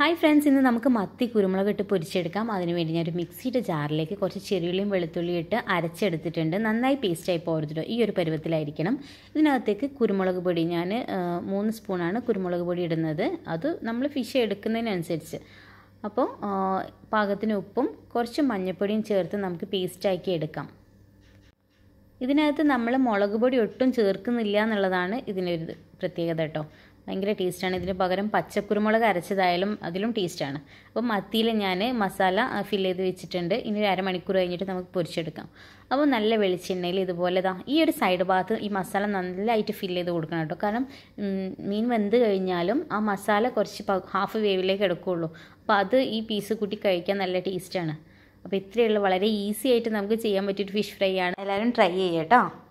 hi friends ഇന്ന് നമുക്ക് മത്തി കുരുമുളക് ഇട്ട് പൊരിച്ചെടുക്കാം അതിനുവേണ്ടി ഞാൻ ഒരു മിക്സിയുടെ ജാറിലേക്ക് കുറച്ച് ചെറിയുള്ളിയും വെളുത്തുള്ളിയും ഇട്ട് അരച്ചെടുത്തിട്ടുണ്ട് നന്നായി പേസ്റ്റായി പോരുത്തിട്ട് ഈ ഒരു പരുവത്തിലായിരിക്കണം ഇതിനകത്തേക്ക് കുരുമുളക് പൊടി ഞാൻ മൂന്ന് സ്പൂണാണ് കുരുമുളക് പൊടി ഇടുന്നത് അത് നമ്മൾ ഫിഷ് എടുക്കുന്നതിനനുസരിച്ച് അപ്പോൾ പാകത്തിന് ഉപ്പും കുറച്ച് മഞ്ഞൾപ്പൊടിയും ചേർത്ത് നമുക്ക് പേസ്റ്റാക്കി എടുക്കാം ഇതിനകത്ത് നമ്മൾ മുളക് പൊടി ഒട്ടും ചേർക്കുന്നില്ല എന്നുള്ളതാണ് ഇതിൻ്റെ ഒരു പ്രത്യേകത കേട്ടോ ഭയങ്കര ടേസ്റ്റാണ് ഇതിന് പകരം പച്ചക്കുരുമുളക് അരച്ചതായാലും അതിലും ടേസ്റ്റാണ് അപ്പോൾ മത്തിയിൽ ഞാൻ മസാല ഫിൽ ചെയ്ത് വെച്ചിട്ടുണ്ട് ഇനി ഒരു അരമണിക്കൂർ കഴിഞ്ഞിട്ട് നമുക്ക് പൊരിച്ചെടുക്കാം അപ്പോൾ നല്ല വെളിച്ചെണ്ണയിൽ ഇതുപോലെ ഇതാ ഈ ഒരു സൈഡ് ഭാഗത്ത് ഈ മസാല നല്ലതായിട്ട് ഫിൽ ചെയ്ത് കൊടുക്കണം കേട്ടോ കാരണം മീൻ വെന്ത് കഴിഞ്ഞാലും ആ മസാല കുറച്ച് ഹാഫ് വേവിലേക്ക് എടുക്കുകയുള്ളൂ അപ്പോൾ അത് ഈ പീസ് കൂട്ടി കഴിക്കാൻ നല്ല ടേസ്റ്റാണ് അപ്പോൾ ഇത്രയുള്ള വളരെ ഈസി ആയിട്ട് നമുക്ക് ചെയ്യാൻ പറ്റിയൊരു ഫിഷ് ഫ്രൈ ആണ് എല്ലാവരും ട്രൈ ചെയ്യാം കേട്ടോ